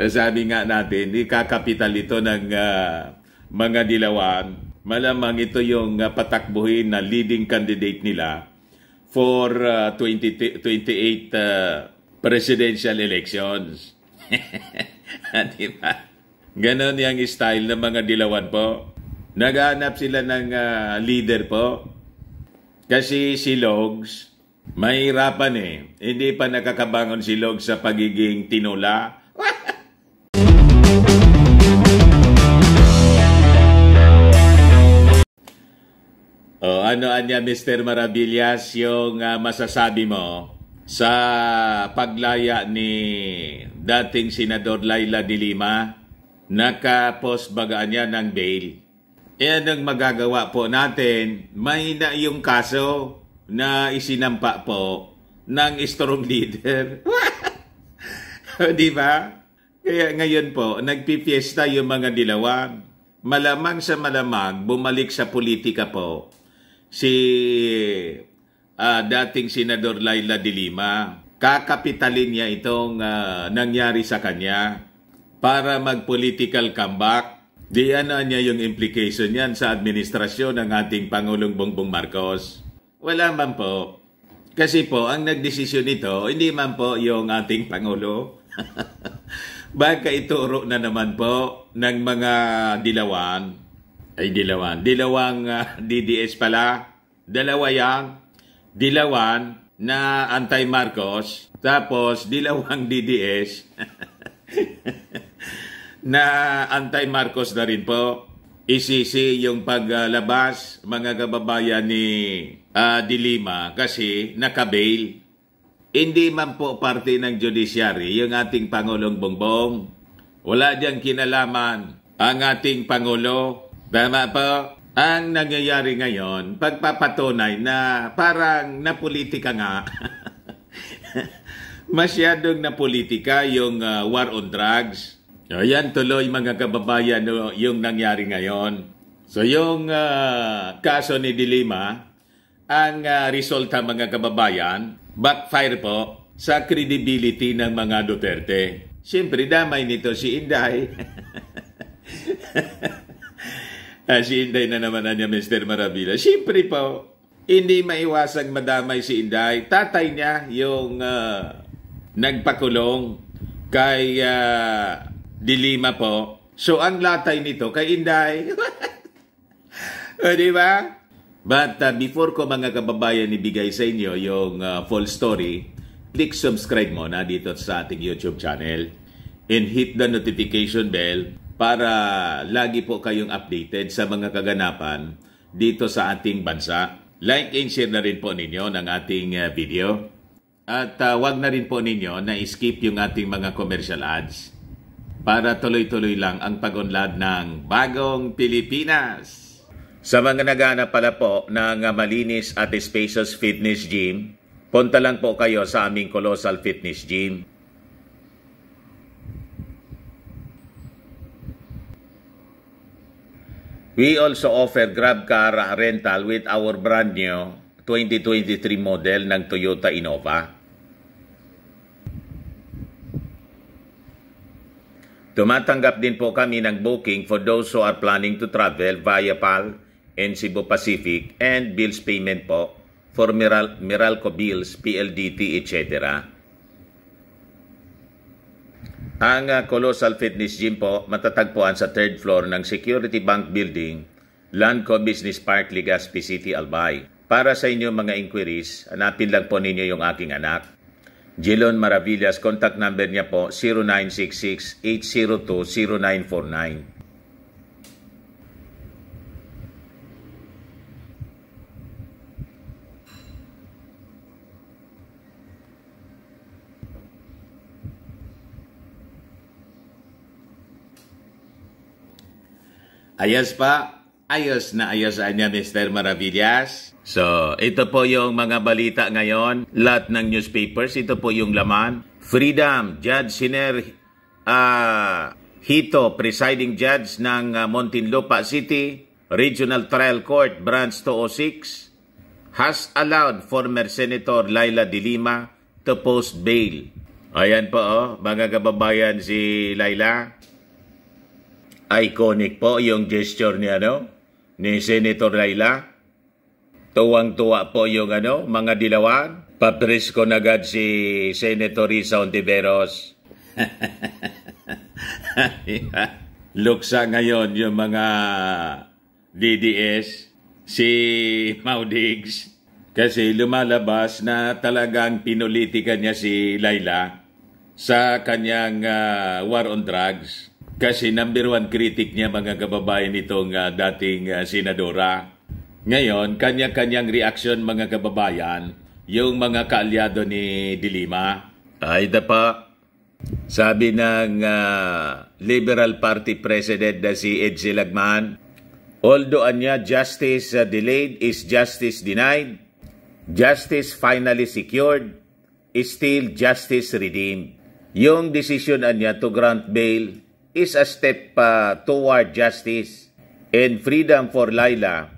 Eh, sabi nga natin, ikakapital ito ng uh, mga dilawan. Malamang ito yung uh, patakbuhin na leading candidate nila for uh, 20, 28 uh, presidential elections. Ah, di ba? Ganon yung style ng mga dilawan po. Naghanap sila ng uh, leader po. Kasi si Logs, mahirapan eh. Hindi pa nakakabangon si Logs sa pagiging tinula O, oh, ano anya Mr. Maravillas yung uh, masasabi mo sa paglaya ni dating Senador Laila de Lima? Naka-post baga niya ng bail. E anong magagawa po natin? May na yung kaso na isinampa po ng strong leader. Di ba? Kaya ngayon po, nagpipiesta yung mga dilawan. Malamang sa malamang, bumalik sa politika po si uh, dating Senador Laila de Lima. Kakapitalin niya itong uh, nangyari sa kanya para mag-political comeback. Diyan niya yung implication niyan sa administrasyon ng ating Pangulong Bongbong Marcos. Wala man po. Kasi po, ang nagdesisyon nito, hindi man po yung ating Pangulo. Baka ituro na naman po ng mga dilawan ay, Dilawan. Dilawang uh, ah, DDS pala. Dalawa yang. Dilawan na anti-Marcos. Tapos, Dilawang DDS na anti-Marcos na rin po. Isisi yung paglabas, mga kababayan ni uh, Dilima, kasi nakabail. Hindi man po parte ng judiciary yung ating Pangulong Bongbong. Wala diyang kinalaman ang ating Pangulo Tama po. Ang nangyayari ngayon, pagpapatunay na parang napolitika nga. Masyadong napolitika yung uh, war on drugs. Ayan tuloy mga kababayan yung nangyari ngayon. So yung uh, kaso ni Dilima, ang uh, resulta mga kababayan, backfire po sa credibility ng mga Duterte. Siyempre damay nito si Inday. Uh, si Inday na naman na niya, Mr. Maravilla. Siyempre po, hindi maiwasang madamay si Inday. Tatay niya yung uh, nagpakulong kay uh, Dilima po. So, ang latay nito kay Inday. o, di ba? But uh, before ko mga kababayan ibigay sa inyo yung uh, full story, click subscribe mo na dito sa ating YouTube channel and hit the notification bell para lagi po kayong updated sa mga kaganapan dito sa ating bansa. Like and share na rin po ninyo ng ating eh, video. At uh, wag na rin po ninyo na skip yung ating mga commercial ads para tuloy-tuloy lang ang pag-unlad ng Bagong Pilipinas. Sa mga naghanap pala po ng ah, malinis at spacious fitness gym, punta lang po kayo sa aming Colossal Fitness Gym. We also offer Grab Car rental with our brand new 2023 model ng Toyota Innova. Tumatanggap din po kami ng booking for those who are planning to travel via PAL and Cebu Pacific and bills payment po for Miral Meralco bills, PLDT, etc. Ang ah, Colossal Fitness Gym po matatagpuan sa third floor ng Security Bank Building, Landco Business Park, Legazpi City, Albay. Para sa inyo mga inquiries, hanapin lang po ninyo yung aking anak. Jelon Maravillas, contact number niya po 0966-802-0949. Ayos pa, ayos na ayos niya Mr. Maravillas. So, ito po yung mga balita ngayon. Lahat ng newspapers, ito po yung laman. Freedom, Judge Siner uh, Hito, presiding judge ng uh, ah, Montinlupa City, Regional Trial Court, Branch 206, has allowed former Senator Laila Dilima to post bail. Ayan po, oh, mga kababayan si Laila. Iconic po yung gesture ni ano ni Senator Laila. Tuwang-tuwa po yung ano mga dilawan. Papresko na agad si Senator Risa Ontiveros. Luksa ngayon yung mga DDS, si Maudigs, kasi lumalabas na talagang pinolitika niya si Laila sa kanyang uh, war on drugs kasi number one critic niya mga kababayan itong uh, ah, dating uh, senadora. Ngayon, kanya-kanyang reaksyon mga kababayan yung mga kaalyado ni Dilima. Ay pa, sabi ng uh, Liberal Party President na si Edsie Lagman, Although anya justice uh, delayed is justice denied, justice finally secured is still justice redeemed. Yung decision anya to grant bail is a step uh, toward justice and freedom for Laila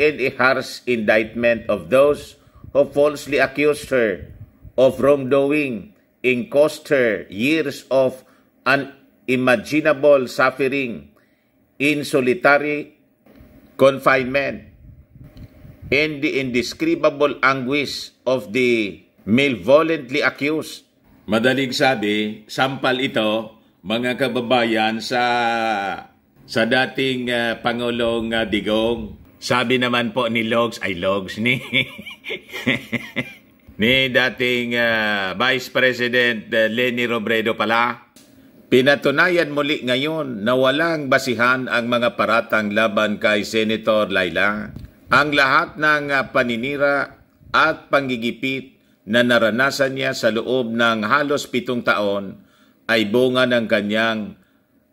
and a harsh indictment of those who falsely accused her of wrongdoing and caused her years of unimaginable suffering in solitary confinement and the indescribable anguish of the malevolently accused. Madaling sabi, sampal ito mga kababayan sa sa dating uh, Pangulong uh, Digong. Sabi naman po ni Logs ay Logs ni ni dating uh, Vice President uh, Leni Robredo pala. Pinatunayan muli ngayon na walang basihan ang mga paratang laban kay Senator Laila. Ang lahat ng paninira at panggigipit na naranasan niya sa loob ng halos pitong taon ay bunga ng kanyang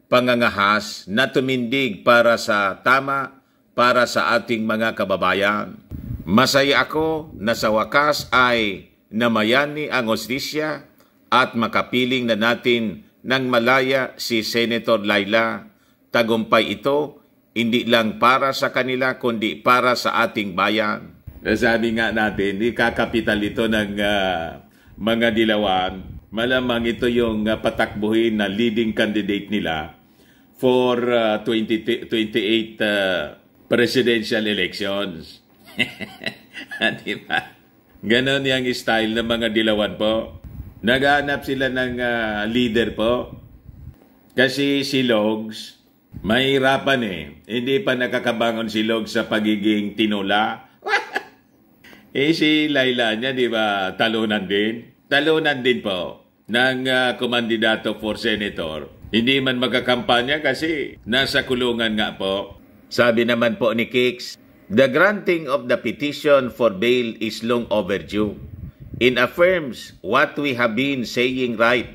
pangangahas na tumindig para sa tama para sa ating mga kababayan. Masaya ako na sa wakas ay namayani ang hostisya at makapiling na natin ng malaya si Senator Laila. Tagumpay ito hindi lang para sa kanila kundi para sa ating bayan. Sabi nga natin, ikakapital ito ng uh, mga dilawan Malamang ito yung ah, patakbuhin na leading candidate nila for uh, 20, 28 uh, presidential elections. Di ba? Ganon yung style ng mga dilawan po. Naghanap sila ng uh, leader po. Kasi si Logs, mahirapan eh. Hindi pa nakakabangon si Logs sa pagiging tinula. eh si Laila niya, di ba, talunan din talunan din po ng uh, kumandidato for senator. Hindi man magkakampanya kasi nasa kulungan nga po. Sabi naman po ni Kicks, The granting of the petition for bail is long overdue. It affirms what we have been saying right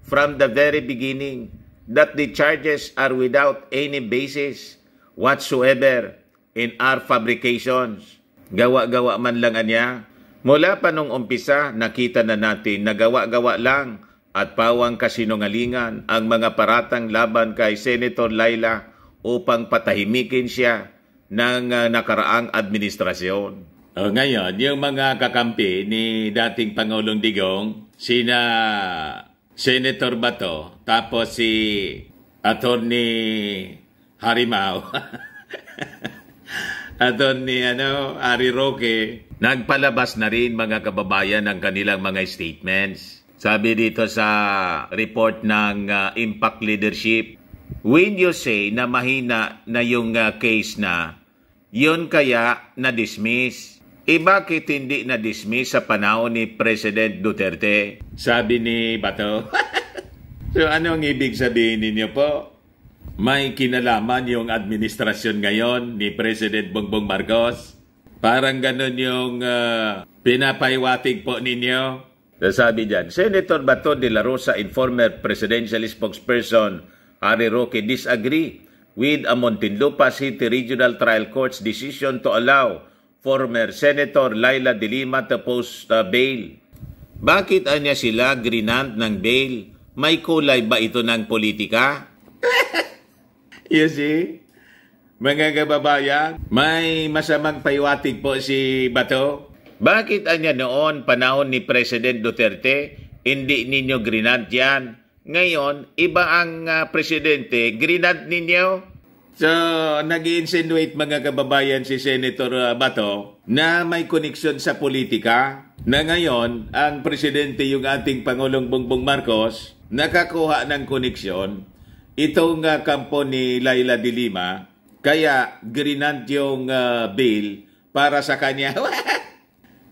from the very beginning that the charges are without any basis whatsoever in our fabrications. Gawa-gawa man lang niya Mula pa nung umpisa, nakita na natin nagawa gawa lang at pawang kasinungalingan ang mga paratang laban kay Senator Laila upang patahimikin siya ng uh, nakaraang administrasyon. O ah, ngayon, yung mga kakampi ni dating Pangulong Digong, sina Senator Bato, tapos si Attorney Harimau. doon ni ano, Ari Roque. Nagpalabas na rin mga kababayan ng kanilang mga statements. Sabi dito sa report ng uh, Impact Leadership, when you say na mahina na yung uh, case na, yun kaya na-dismiss. E bakit hindi na-dismiss sa panahon ni President Duterte? Sabi ni Bato. so ano ang ibig sabihin ninyo po? may kinalaman yung administrasyon ngayon ni President Bongbong Marcos? Parang ganun yung uh, pinapaiwatig po ninyo? Eh, sabi dyan, Senator Bato de la Rosa and former presidential spokesperson Harry Roque disagree with a Montinlupa City Regional Trial Court's decision to allow former Senator Laila de Lima to post uh, bail. Bakit anya sila grinant ng bail? May kulay ba ito ng politika? you see? Mga kababayan, may masamang paywatig po si Bato. Bakit anya noon panahon ni President Duterte, hindi ninyo grinant yan? Ngayon, iba ang uh, presidente, grinant ninyo? So, nag insinuate mga kababayan si Senator ah, Bato na may koneksyon sa politika na ngayon ang presidente yung ating Pangulong Bongbong Marcos nakakuha ng koneksyon itong uh, kampo ni Laila de Lima, kaya grinant yung uh, bill para sa kanya.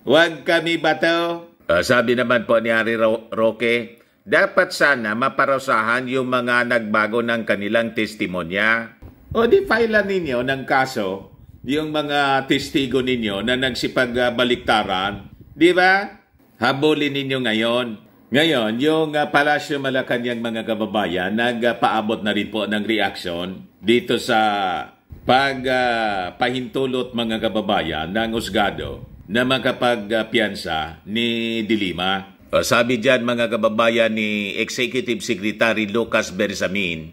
Huwag kami bato. Uh, sabi naman po ni Ari Ro- Roque, dapat sana maparosahan yung mga nagbago ng kanilang testimonya. O di file ninyo ng kaso yung mga testigo ninyo na nagsipagbalik uh, Di ba? Habulin ninyo ngayon. Ngayon, yung uh, ah, Palasyo Malacanang mga kababayan, nagpaabot uh, na rin po ng reaction dito sa pagpahintulot ah, uh, mga kababayan ng Usgado na makapagpiansa ni Dilima. O, sabi dyan mga kababayan ni Executive Secretary Lucas Bersamin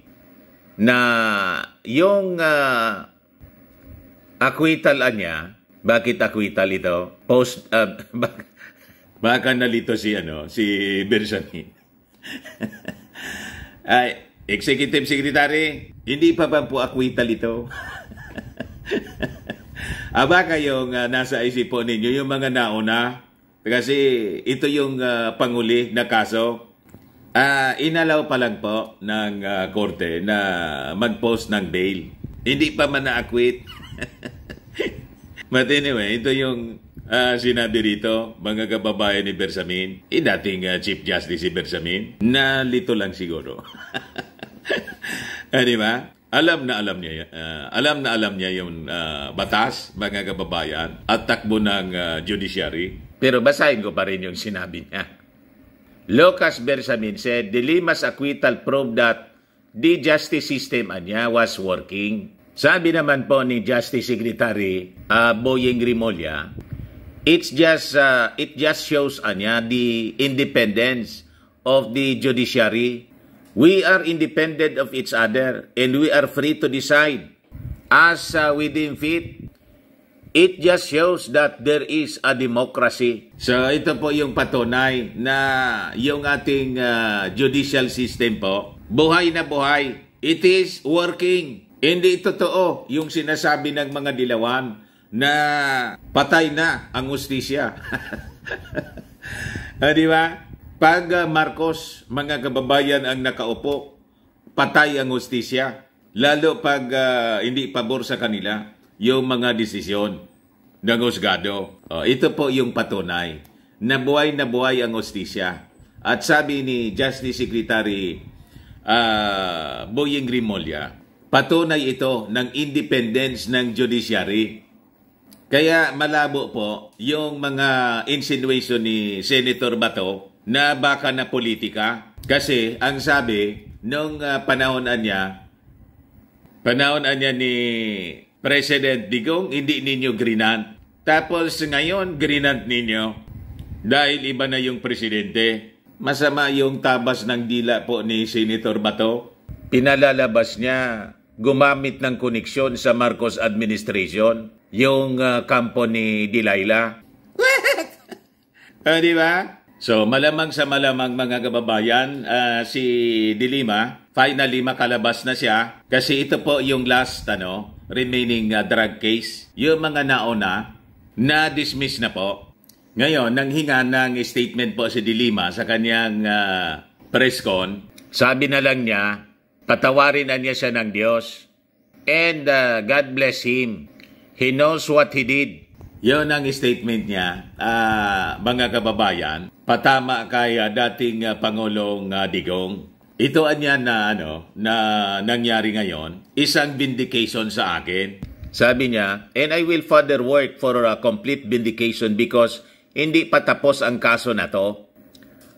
na yung uh, acquittal niya, bakit acquittal ito? Post, uh, Baka nalito si ano, si Bersamin. Ay, Executive Secretary, hindi pa ba po acquittal ito? Aba kayong uh, nasa isip po ninyo, yung mga nauna, kasi ito yung uh, panguli na kaso, uh, inalaw pa lang po ng uh, korte na mag-post ng bail. Hindi pa man na-acquit. But anyway, ito yung Ah, sinabi rito, mga kababayan ni Bersamin, eh dating uh, Chief Justice si Bersamin, nalito lang siguro. Ah, di ba? Alam na alam niya, uh, alam na alam niya yung uh, batas, mga kababayan, at takbo ng uh, judiciary. Pero basahin ko pa rin yung sinabi niya. Lucas Bersamin said, the Lima's acquittal proved that the justice system niya was working. Sabi naman po ni Justice Secretary uh, Boying Rimolya, It's just uh, it just shows anya the independence of the judiciary. We are independent of each other and we are free to decide as uh, we deem fit. It just shows that there is a democracy. So ito po yung patunay na yung ating uh, judicial system po, buhay na buhay. It is working. Hindi totoo yung sinasabi ng mga dilawan na patay na ang ustisya. ah, di ba? Pag ah, Marcos, mga kababayan ang nakaupo, patay ang ustisya. Lalo pag uh, hindi pabor sa kanila yung mga desisyon ng husgado. Uh, ito po yung patunay. Nabuhay na buhay ang ustisya. At sabi ni Justice Secretary uh, Boying Grimolia, patunay ito ng independence ng judiciary kaya malabo po yung mga insinuation ni Senator Bato na baka na politika. Kasi ang sabi, nung ah, panahon niya, panahon niya ni President Digong, hindi ninyo grinant. Tapos ngayon, grinant ninyo dahil iba na yung presidente. Masama yung tabas ng dila po ni Senator Bato. Pinalalabas niya gumamit ng koneksyon sa Marcos administration yung uh, kampo ni Delilah. What? O, oh, di ba? So, malamang sa malamang mga kababayan, uh, si Dilima, finally makalabas na siya kasi ito po yung last ano, remaining uh, drug case. Yung mga nauna, na-dismiss na po. Ngayon, nang nanghinga ng statement po si Dilima sa kanyang uh, press con. Sabi na lang niya, patawarin na niya siya ng Diyos. And uh, God bless him He knows what he did. Yon ang statement niya, uh, mga kababayan, patama kay uh, dating uh, Pangulong uh, Digong. Ito anya na ano na nangyari ngayon, isang vindication sa akin. Sabi niya, and I will further work for a complete vindication because hindi patapos ang kaso na to.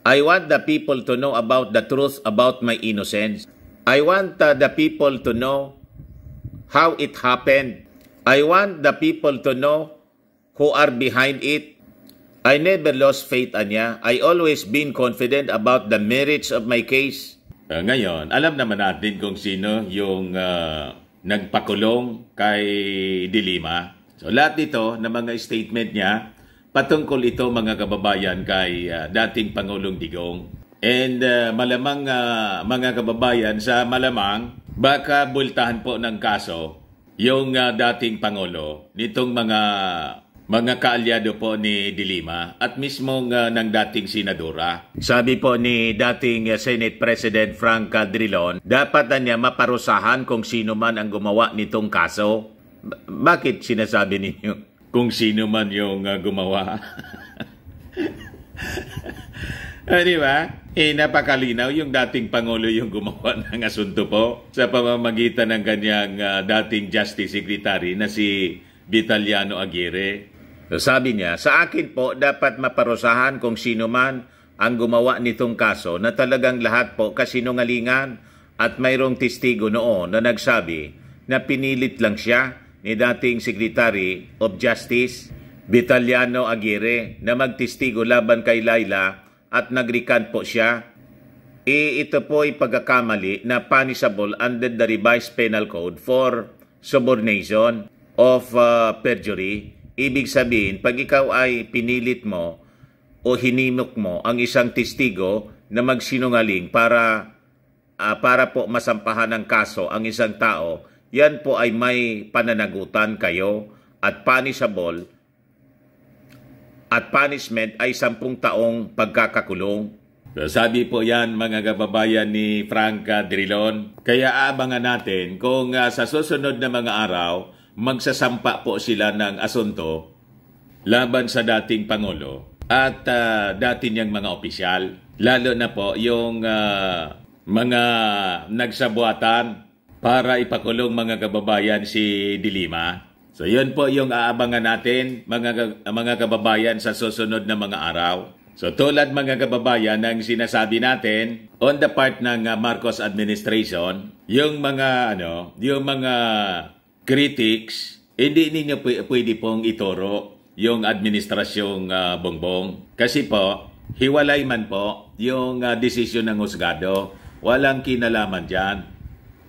I want the people to know about the truth about my innocence. I want uh, the people to know how it happened I want the people to know who are behind it. I never lost faith, Anya. I always been confident about the merits of my case. Uh, ngayon, alam naman natin kung sino yung uh, nagpakulong kay Dilima. So lahat dito ng mga statement niya, patungkol ito mga kababayan kay uh, dating Pangulong Digong. And uh, malamang uh, mga kababayan sa malamang baka bultahan po ng kaso yung uh, dating Pangulo, nitong mga mga kaalyado po ni Dilima at mismong uh, ng dating senadora. Sabi po ni dating ah, Senate President Frank Drilon, dapat na niya maparusahan kung sino man ang gumawa nitong kaso. B- bakit sinasabi ninyo? Kung sino man yung uh, gumawa. Ah, di ba? Eh, napakalinaw yung dating Pangulo yung gumawa ng asunto po sa pamamagitan ng kanyang uh, dating Justice Secretary na si Vitaliano Aguirre. So, sabi niya, sa akin po dapat maparusahan kung sino man ang gumawa nitong kaso na talagang lahat po kasinungalingan at mayroong testigo noon na nagsabi na pinilit lang siya ni dating Secretary of Justice Vitaliano Aguirre na magtestigo laban kay Laila at nagrikan po siya, e ito po ay pagkakamali na punishable under the revised penal code for subornation of uh, perjury. Ibig sabihin, pag ikaw ay pinilit mo o hinimok mo ang isang testigo na magsinungaling para uh, para po masampahan ng kaso ang isang tao, yan po ay may pananagutan kayo at punishable at punishment ay 10 taong pagkakakulong. Sabi po yan mga kababayan ni Franca Drilon. Kaya ah, abangan natin kung uh, sa susunod na mga araw magsasampa po sila ng asunto laban sa dating Pangulo at uh, dati niyang mga opisyal. Lalo na po yung uh, mga nagsabuatan para ipakulong mga kababayan si Dilima. So yun po yung aabangan natin mga, mga kababayan sa susunod na mga araw. So tulad mga kababayan ng sinasabi natin on the part ng ah, Marcos administration, yung mga ano, yung mga critics hindi eh, ninyo pwede pong ituro yung administrasyong uh, bongbong. Kasi po, hiwalay man po yung uh, desisyon ng husgado. Walang kinalaman dyan.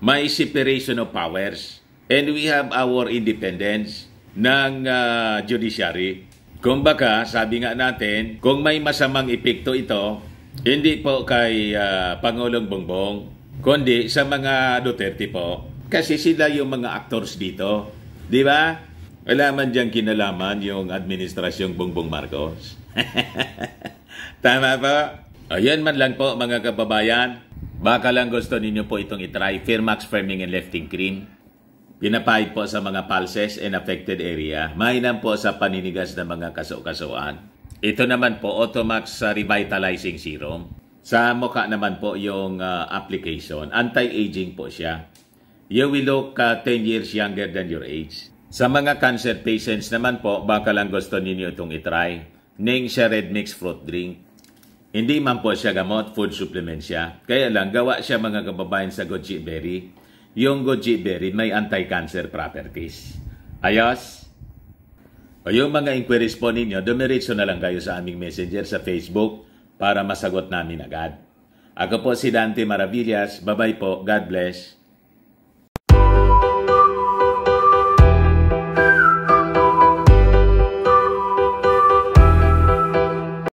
May separation of powers and we have our independence ng uh, judiciary. Kumbaga, sabi nga natin, kung may masamang epekto ito, hindi po kay uh, Pangulong Bongbong, kundi sa mga Duterte po. Kasi sila yung mga actors dito. Di ba? Wala man diyang kinalaman yung administrasyong Bongbong Marcos. Tama po? Ayan man lang po mga kababayan. Baka lang gusto ninyo po itong itry. Firmax Firming and Lifting Cream. Pinapay po sa mga pulses and affected area. Mahinam po sa paninigas ng mga kaso-kasuan. Ito naman po, Automax Revitalizing Serum. Sa mukha naman po yung uh, application. Anti-aging po siya. You will look uh, ah, 10 years younger than your age. Sa mga cancer patients naman po, baka lang gusto ninyo itong itry. Ning siya Red Mix Fruit Drink. Hindi man po siya gamot, food supplement siya. Kaya lang, gawa siya mga kababayan sa goji berry yung gojiberin may anti-cancer properties. Ayos? O yung mga inquiries po ninyo, dumiritso na lang kayo sa aming messenger sa Facebook para masagot namin agad. Ako po si Dante Maravillas. Bye-bye po. God bless.